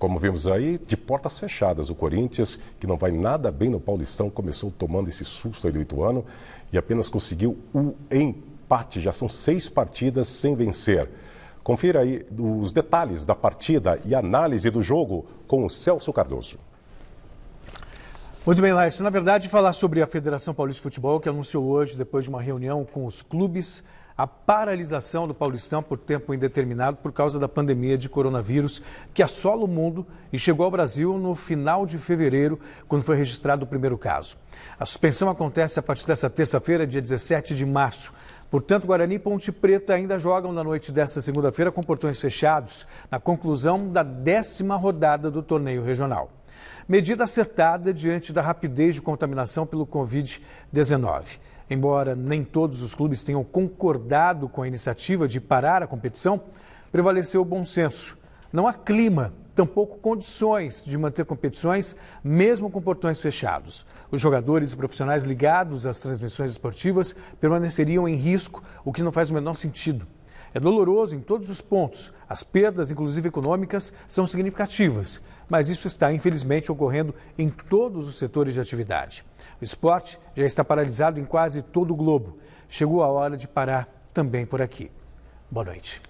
Como vimos aí, de portas fechadas, o Corinthians, que não vai nada bem no Paulistão, começou tomando esse susto aí do Ituano e apenas conseguiu o empate. Já são seis partidas sem vencer. Confira aí os detalhes da partida e análise do jogo com o Celso Cardoso. Muito bem, Laércio. Na verdade, falar sobre a Federação Paulista de Futebol, que anunciou hoje, depois de uma reunião com os clubes, a paralisação do Paulistão por tempo indeterminado por causa da pandemia de coronavírus que assola o mundo e chegou ao Brasil no final de fevereiro, quando foi registrado o primeiro caso. A suspensão acontece a partir dessa terça-feira, dia 17 de março. Portanto, Guarani e Ponte Preta ainda jogam na noite desta segunda-feira com portões fechados, na conclusão da décima rodada do torneio regional. Medida acertada diante da rapidez de contaminação pelo Covid-19. Embora nem todos os clubes tenham concordado com a iniciativa de parar a competição, prevaleceu o bom senso. Não há clima, tampouco condições de manter competições, mesmo com portões fechados. Os jogadores e profissionais ligados às transmissões esportivas permaneceriam em risco, o que não faz o menor sentido. É doloroso em todos os pontos. As perdas, inclusive econômicas, são significativas, mas isso está, infelizmente, ocorrendo em todos os setores de atividade. O esporte já está paralisado em quase todo o globo. Chegou a hora de parar também por aqui. Boa noite.